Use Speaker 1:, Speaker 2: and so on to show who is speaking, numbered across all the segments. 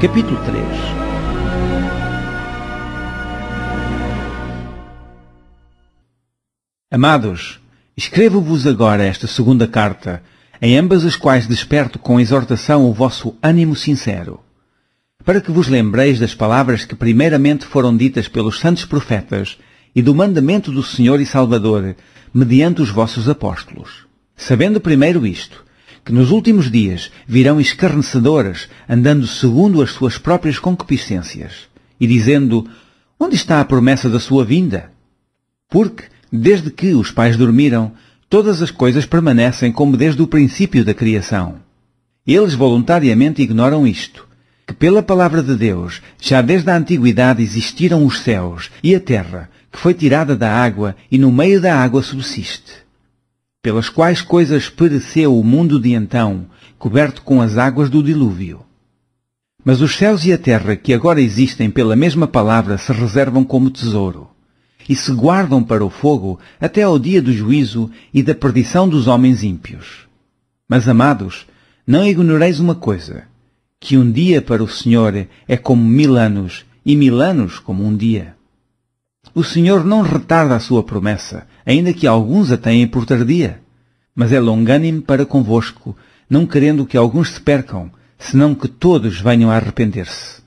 Speaker 1: Capítulo 3 Amados, escrevo-vos agora esta segunda carta, em ambas as quais desperto com exortação o vosso ânimo sincero, para que vos lembreis das palavras que primeiramente foram ditas pelos santos profetas e do mandamento do Senhor e Salvador, mediante os vossos apóstolos. Sabendo primeiro isto, que nos últimos dias virão escarnecedoras, andando segundo as suas próprias concupiscências, e dizendo, onde está a promessa da sua vinda? Porque, desde que os pais dormiram, todas as coisas permanecem como desde o princípio da criação. Eles voluntariamente ignoram isto, que pela palavra de Deus, já desde a antiguidade existiram os céus e a terra, que foi tirada da água e no meio da água subsiste pelas quais coisas pereceu o mundo de então, coberto com as águas do dilúvio. Mas os céus e a terra que agora existem pela mesma palavra se reservam como tesouro, e se guardam para o fogo até ao dia do juízo e da perdição dos homens ímpios. Mas, amados, não ignoreis uma coisa, que um dia para o Senhor é como mil anos, e mil anos como um dia. O Senhor não retarda a sua promessa, ainda que alguns a têm por tardia. Mas é longânime para convosco, não querendo que alguns se percam, senão que todos venham a arrepender-se.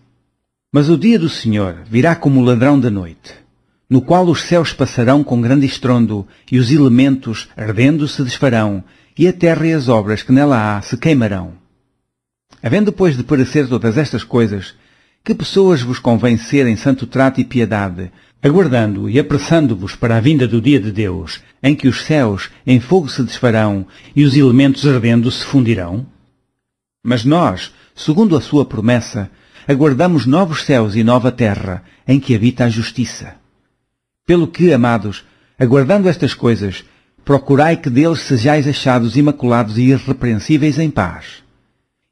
Speaker 1: Mas o dia do Senhor virá como o ladrão da noite, no qual os céus passarão com grande estrondo, e os elementos, ardendo, se desfarão, e a terra e as obras que nela há se queimarão. Havendo, pois, de parecer todas estas coisas, que pessoas vos convém santo trato e piedade, aguardando e apressando-vos para a vinda do dia de Deus, em que os céus em fogo se desfarão e os elementos ardendo se fundirão? Mas nós, segundo a sua promessa, aguardamos novos céus e nova terra, em que habita a justiça. Pelo que, amados, aguardando estas coisas, procurai que deles sejais achados imaculados e irrepreensíveis em paz.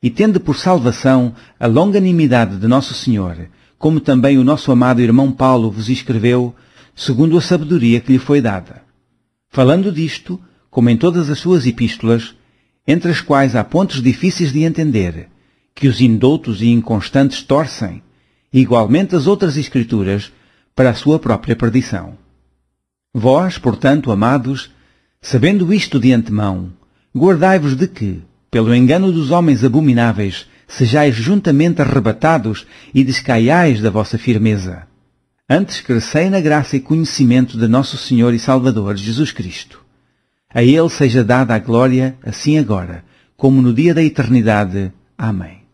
Speaker 1: E tende por salvação a longanimidade de nosso Senhor, como também o nosso amado irmão Paulo vos escreveu, segundo a sabedoria que lhe foi dada. Falando disto, como em todas as suas epístolas, entre as quais há pontos difíceis de entender, que os indoutos e inconstantes torcem, igualmente as outras Escrituras, para a sua própria perdição. Vós, portanto, amados, sabendo isto de antemão, guardai-vos de que, pelo engano dos homens abomináveis, sejais juntamente arrebatados e descaiais da vossa firmeza. Antes crescei na graça e conhecimento de nosso Senhor e Salvador Jesus Cristo. A Ele seja dada a glória, assim agora, como no dia da eternidade. Amém.